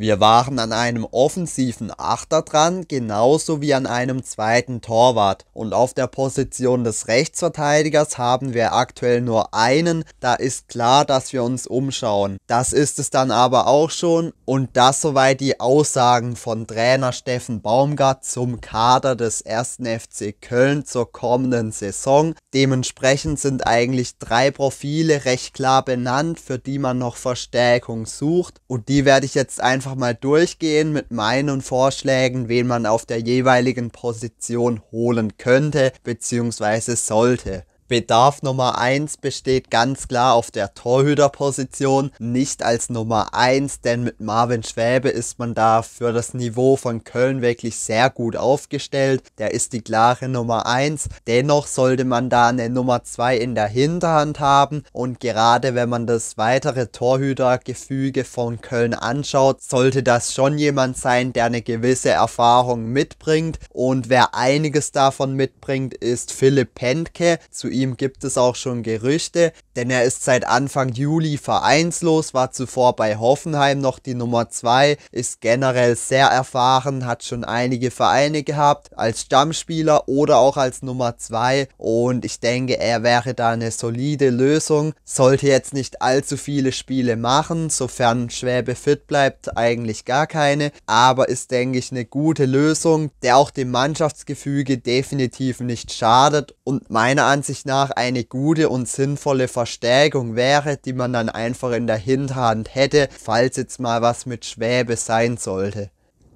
Wir waren an einem offensiven Achter dran, genauso wie an einem zweiten Torwart. Und auf der Position des Rechtsverteidigers haben wir aktuell nur einen. Da ist klar, dass wir uns umschauen. Das ist es dann aber auch schon. Und das soweit die Aussagen von Trainer Steffen Baumgart zum Kader des 1. FC Köln zur kommenden Saison. Dementsprechend sind eigentlich drei Profile recht klar benannt, für die man noch Verstärkung sucht. Und die werde ich jetzt einfach einfach mal durchgehen mit meinen Vorschlägen, wen man auf der jeweiligen Position holen könnte bzw. sollte. Bedarf Nummer 1 besteht ganz klar auf der Torhüterposition, nicht als Nummer 1, denn mit Marvin Schwäbe ist man da für das Niveau von Köln wirklich sehr gut aufgestellt. Der ist die klare Nummer 1. Dennoch sollte man da eine Nummer 2 in der Hinterhand haben und gerade wenn man das weitere Torhütergefüge von Köln anschaut, sollte das schon jemand sein, der eine gewisse Erfahrung mitbringt und wer einiges davon mitbringt, ist Philipp Pentke. Zu ihm ihm gibt es auch schon Gerüchte, denn er ist seit Anfang Juli vereinslos, war zuvor bei Hoffenheim noch die Nummer 2, ist generell sehr erfahren, hat schon einige Vereine gehabt, als Stammspieler oder auch als Nummer 2 und ich denke, er wäre da eine solide Lösung, sollte jetzt nicht allzu viele Spiele machen, sofern Schwäbe fit bleibt, eigentlich gar keine, aber ist denke ich eine gute Lösung, der auch dem Mannschaftsgefüge definitiv nicht schadet und meiner Ansicht nach nach eine gute und sinnvolle Verstärkung wäre, die man dann einfach in der Hinterhand hätte, falls jetzt mal was mit Schwäbe sein sollte.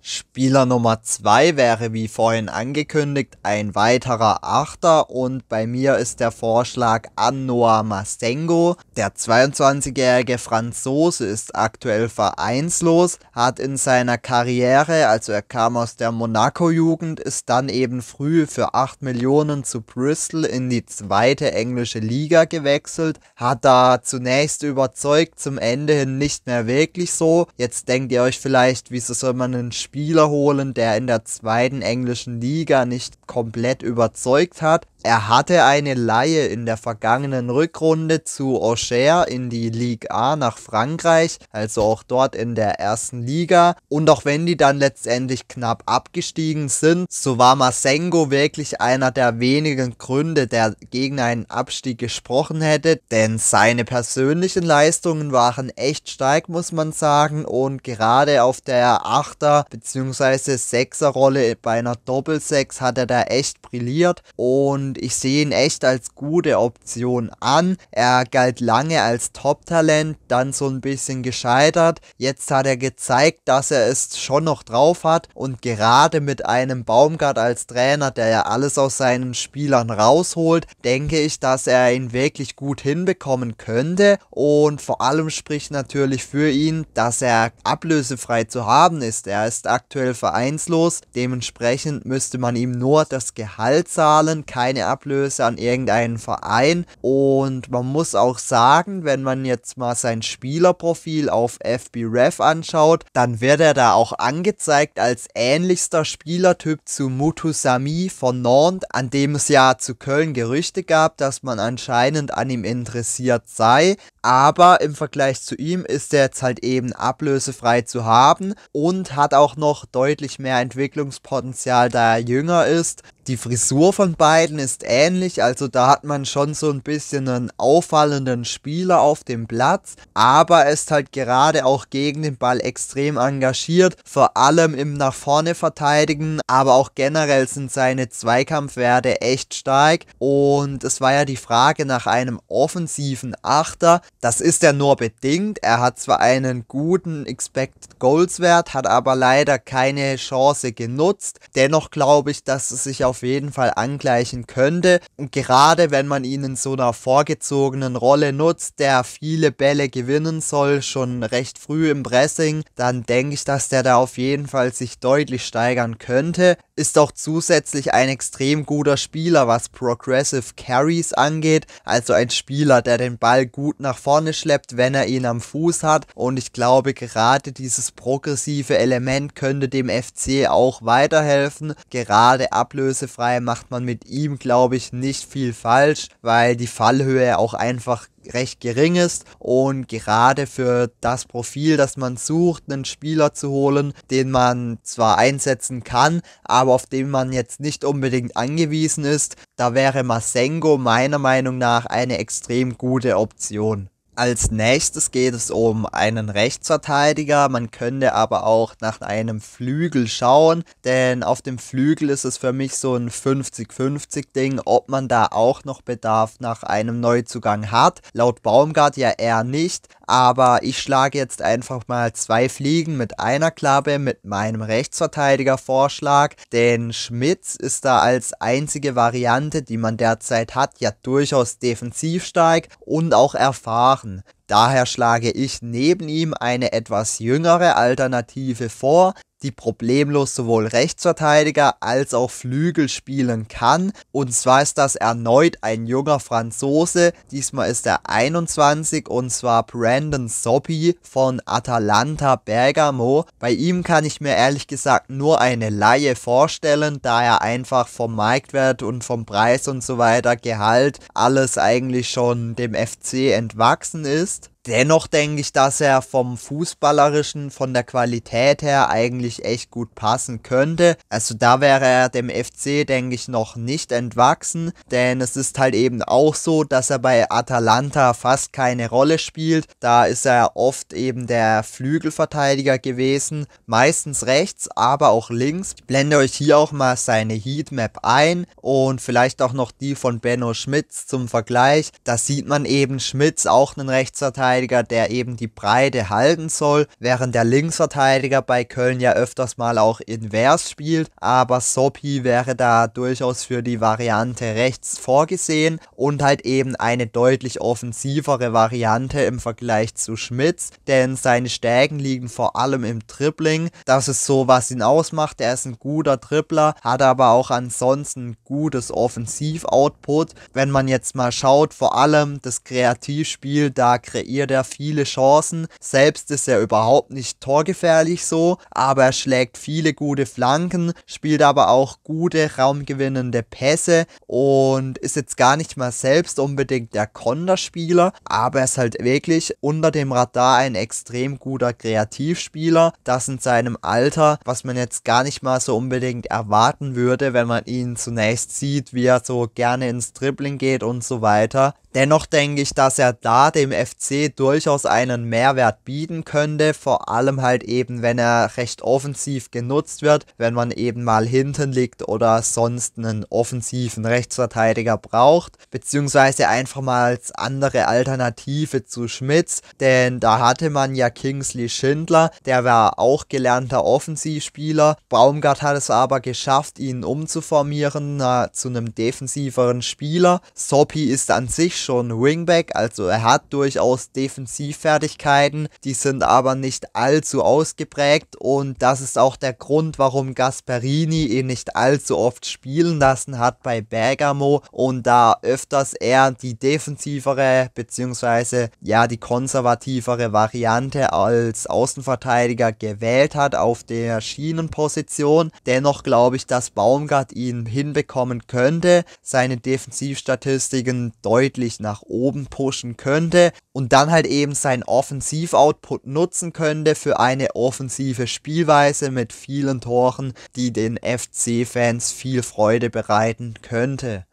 Spieler Nummer 2 wäre wie vorhin angekündigt ein weiterer Achter und bei mir ist der Vorschlag Anoa Mastengo. Der 22-jährige Franzose ist aktuell vereinslos, hat in seiner Karriere, also er kam aus der Monaco-Jugend, ist dann eben früh für 8 Millionen zu Bristol in die zweite englische Liga gewechselt, hat da zunächst überzeugt, zum Ende hin nicht mehr wirklich so. Jetzt denkt ihr euch vielleicht, wieso soll man einen Spieler Spieler holen, der in der zweiten englischen Liga nicht komplett überzeugt hat. Er hatte eine Laie in der vergangenen Rückrunde zu Auxerre in die Ligue A nach Frankreich, also auch dort in der ersten Liga. Und auch wenn die dann letztendlich knapp abgestiegen sind, so war Masengo wirklich einer der wenigen Gründe, der gegen einen Abstieg gesprochen hätte, denn seine persönlichen Leistungen waren echt stark, muss man sagen, und gerade auf der Achter- bzw. Sechser-Rolle bei einer Doppelsechs hat er da echt brilliert und und ich sehe ihn echt als gute Option an. Er galt lange als Top-Talent, dann so ein bisschen gescheitert. Jetzt hat er gezeigt, dass er es schon noch drauf hat und gerade mit einem Baumgart als Trainer, der ja alles aus seinen Spielern rausholt, denke ich, dass er ihn wirklich gut hinbekommen könnte und vor allem spricht natürlich für ihn, dass er ablösefrei zu haben ist. Er ist aktuell vereinslos, dementsprechend müsste man ihm nur das Gehalt zahlen, keine Ablöse an irgendeinen Verein. Und man muss auch sagen, wenn man jetzt mal sein Spielerprofil auf FBref anschaut, dann wird er da auch angezeigt als ähnlichster Spielertyp zu Mutu Sami von Nantes, an dem es ja zu Köln Gerüchte gab, dass man anscheinend an ihm interessiert sei. Aber im Vergleich zu ihm ist er jetzt halt eben ablösefrei zu haben und hat auch noch deutlich mehr Entwicklungspotenzial, da er jünger ist. Die Frisur von beiden ist ähnlich, also da hat man schon so ein bisschen einen auffallenden Spieler auf dem Platz, aber ist halt gerade auch gegen den Ball extrem engagiert, vor allem im nach vorne verteidigen, aber auch generell sind seine Zweikampfwerte echt stark und es war ja die Frage nach einem offensiven Achter, das ist er nur bedingt, er hat zwar einen guten Expected Goals Wert, hat aber leider keine Chance genutzt, dennoch glaube ich, dass es sich auf jeden Fall angleichen könnte könnte. Und gerade wenn man ihn in so einer vorgezogenen Rolle nutzt, der viele Bälle gewinnen soll, schon recht früh im Pressing, dann denke ich, dass der da auf jeden Fall sich deutlich steigern könnte. Ist auch zusätzlich ein extrem guter Spieler, was Progressive Carries angeht, also ein Spieler, der den Ball gut nach vorne schleppt, wenn er ihn am Fuß hat. Und ich glaube, gerade dieses progressive Element könnte dem FC auch weiterhelfen. Gerade ablösefrei macht man mit ihm glaube ich, nicht viel falsch, weil die Fallhöhe auch einfach recht gering ist und gerade für das Profil, das man sucht, einen Spieler zu holen, den man zwar einsetzen kann, aber auf den man jetzt nicht unbedingt angewiesen ist, da wäre Masengo meiner Meinung nach eine extrem gute Option. Als nächstes geht es um einen Rechtsverteidiger. Man könnte aber auch nach einem Flügel schauen, denn auf dem Flügel ist es für mich so ein 50-50-Ding, ob man da auch noch Bedarf nach einem Neuzugang hat. Laut Baumgart ja eher nicht, aber ich schlage jetzt einfach mal zwei Fliegen mit einer Klappe mit meinem Rechtsverteidiger-Vorschlag, denn Schmitz ist da als einzige Variante, die man derzeit hat, ja durchaus defensiv stark und auch erfahren. Daher schlage ich neben ihm eine etwas jüngere Alternative vor, die problemlos sowohl Rechtsverteidiger als auch Flügel spielen kann. Und zwar ist das erneut ein junger Franzose. Diesmal ist er 21 und zwar Brandon Soppi von Atalanta Bergamo. Bei ihm kann ich mir ehrlich gesagt nur eine Laie vorstellen, da er einfach vom Marktwert und vom Preis und so weiter Gehalt alles eigentlich schon dem FC entwachsen ist. Dennoch denke ich, dass er vom Fußballerischen, von der Qualität her eigentlich echt gut passen könnte. Also da wäre er dem FC, denke ich, noch nicht entwachsen, denn es ist halt eben auch so, dass er bei Atalanta fast keine Rolle spielt. Da ist er oft eben der Flügelverteidiger gewesen, meistens rechts, aber auch links. Ich blende euch hier auch mal seine Heatmap ein und vielleicht auch noch die von Benno Schmitz zum Vergleich. Da sieht man eben Schmitz auch einen Rechtsverteidiger Rechtsverteidiger, der eben die Breite halten soll, während der Linksverteidiger bei Köln ja öfters mal auch invers spielt, aber Soppi wäre da durchaus für die Variante rechts vorgesehen und halt eben eine deutlich offensivere Variante im Vergleich zu Schmitz, denn seine Stärken liegen vor allem im Dribbling. Das ist so, was ihn ausmacht. Er ist ein guter Dribbler, hat aber auch ansonsten gutes Offensiv-Output. Wenn man jetzt mal schaut, vor allem das Kreativspiel, da kreiert kreiert er viele Chancen. Selbst ist er überhaupt nicht torgefährlich so, aber er schlägt viele gute Flanken, spielt aber auch gute raumgewinnende Pässe und ist jetzt gar nicht mal selbst unbedingt der Konterspieler, aber er ist halt wirklich unter dem Radar ein extrem guter Kreativspieler. Das in seinem Alter, was man jetzt gar nicht mal so unbedingt erwarten würde, wenn man ihn zunächst sieht, wie er so gerne ins Dribbling geht und so weiter. Dennoch denke ich, dass er da dem FC durchaus einen Mehrwert bieten könnte, vor allem halt eben, wenn er recht offensiv genutzt wird, wenn man eben mal hinten liegt oder sonst einen offensiven Rechtsverteidiger braucht, beziehungsweise einfach mal als andere Alternative zu Schmitz, denn da hatte man ja Kingsley Schindler, der war auch gelernter Offensivspieler. Baumgart hat es aber geschafft, ihn umzuformieren äh, zu einem defensiveren Spieler. Soppi ist an sich schon Wingback, also er hat durchaus den Defensivfertigkeiten, die sind aber nicht allzu ausgeprägt und das ist auch der Grund, warum Gasperini ihn nicht allzu oft spielen lassen hat bei Bergamo und da öfters er die defensivere bzw. ja die konservativere Variante als Außenverteidiger gewählt hat auf der Schienenposition. Dennoch glaube ich, dass Baumgart ihn hinbekommen könnte, seine Defensivstatistiken deutlich nach oben pushen könnte und dann hat halt eben sein Offensiv-Output nutzen könnte für eine offensive Spielweise mit vielen Toren, die den FC-Fans viel Freude bereiten könnte.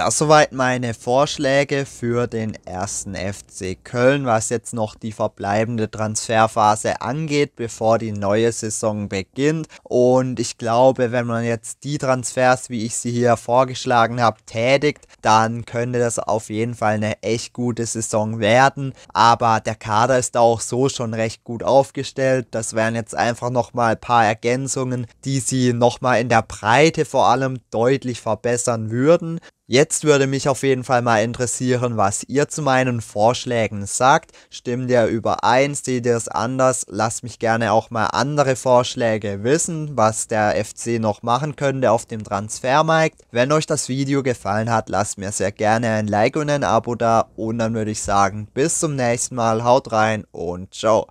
Das soweit meine Vorschläge für den ersten FC Köln, was jetzt noch die verbleibende Transferphase angeht, bevor die neue Saison beginnt. Und ich glaube, wenn man jetzt die Transfers, wie ich sie hier vorgeschlagen habe, tätigt, dann könnte das auf jeden Fall eine echt gute Saison werden. Aber der Kader ist auch so schon recht gut aufgestellt. Das wären jetzt einfach nochmal ein paar Ergänzungen, die sie nochmal in der Breite vor allem deutlich verbessern würden. Jetzt würde mich auf jeden Fall mal interessieren, was ihr zu meinen Vorschlägen sagt. Stimmt ihr überein? Seht ihr es anders? Lasst mich gerne auch mal andere Vorschläge wissen, was der FC noch machen könnte auf dem Transfermarkt. Wenn euch das Video gefallen hat, lasst mir sehr gerne ein Like und ein Abo da. Und dann würde ich sagen, bis zum nächsten Mal. Haut rein und ciao.